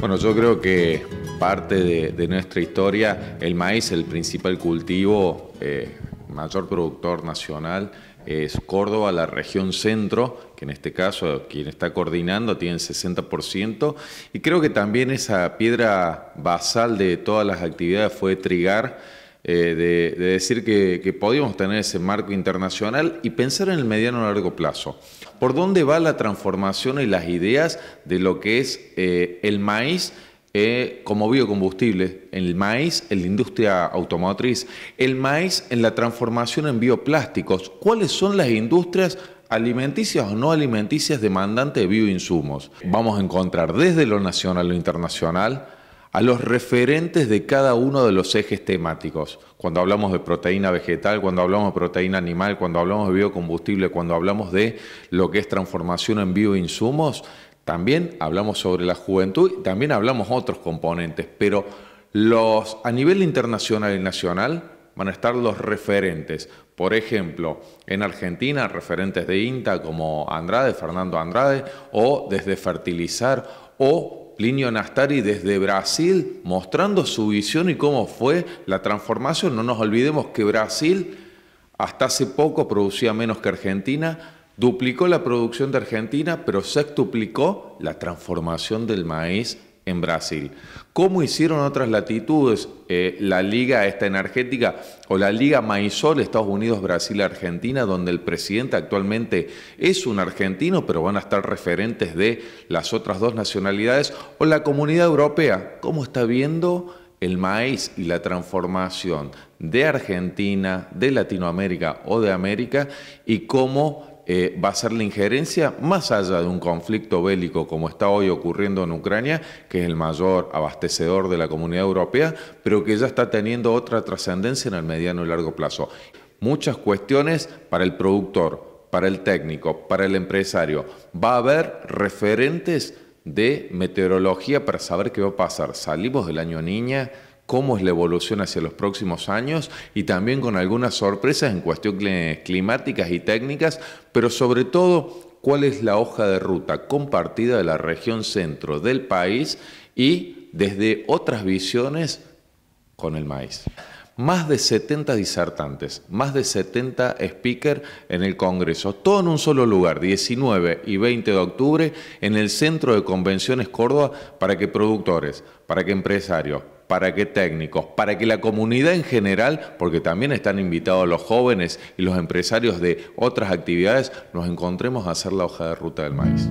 Bueno, yo creo que parte de, nuestra historia, el maíz, el principal cultivo, eh, mayor productor nacional, es Córdoba, la región centro, que en este caso quien está coordinando tiene el 60%, y creo que también esa piedra basal de todas las actividades fue Trigar, eh, de, decir que, podíamos tener ese marco internacional y pensar en el mediano a largo plazo. ¿Por dónde va la transformación y las ideas de lo que es eh, el maíz? Eh, como biocombustible, el maíz en la industria automotriz, el maíz en la transformación en bioplásticos. ¿Cuáles son las industrias alimenticias o no alimenticias demandantes de bioinsumos? Vamos a encontrar desde lo nacional, lo internacional, a los referentes de cada uno de los ejes temáticos. Cuando hablamos de proteína vegetal, cuando hablamos de proteína animal, cuando hablamos de biocombustible, cuando hablamos de lo que es transformación en bioinsumos, también hablamos sobre la juventud, y también hablamos otros componentes, pero los a nivel internacional y nacional van a estar los referentes. Por ejemplo, en Argentina, referentes de INTA como Andrade, Fernando Andrade, o desde Fertilizar, o Linio Nastari desde Brasil mostrando su visión y cómo fue la transformación. No nos olvidemos que Brasil hasta hace poco producía menos que Argentina, duplicó la producción de Argentina, pero sextuplicó la transformación del maíz en Brasil. ¿Cómo hicieron otras latitudes eh, la liga esta energética o la liga Maisol Estados Unidos, Brasil, Argentina, donde el presidente actualmente es un argentino, pero van a estar referentes de las otras dos nacionalidades, o la comunidad europea? ¿Cómo está viendo el maíz y la transformación de Argentina, de Latinoamérica o de América y cómo eh, va a ser la injerencia más allá de un conflicto bélico como está hoy ocurriendo en Ucrania, que es el mayor abastecedor de la comunidad europea, pero que ya está teniendo otra trascendencia en el mediano y largo plazo. Muchas cuestiones para el productor, para el técnico, para el empresario. Va a haber referentes de meteorología para saber qué va a pasar. Salimos del año niña cómo es la evolución hacia los próximos años y también con algunas sorpresas en cuestiones climáticas y técnicas, pero sobre todo cuál es la hoja de ruta compartida de la región centro del país y desde otras visiones con el maíz. Más de 70 disertantes, más de 70 speakers en el Congreso, todo en un solo lugar, 19 y 20 de octubre, en el Centro de Convenciones Córdoba, para que productores, para que empresarios, ¿Para qué técnicos? Para que la comunidad en general, porque también están invitados los jóvenes y los empresarios de otras actividades, nos encontremos a hacer la hoja de ruta del maíz.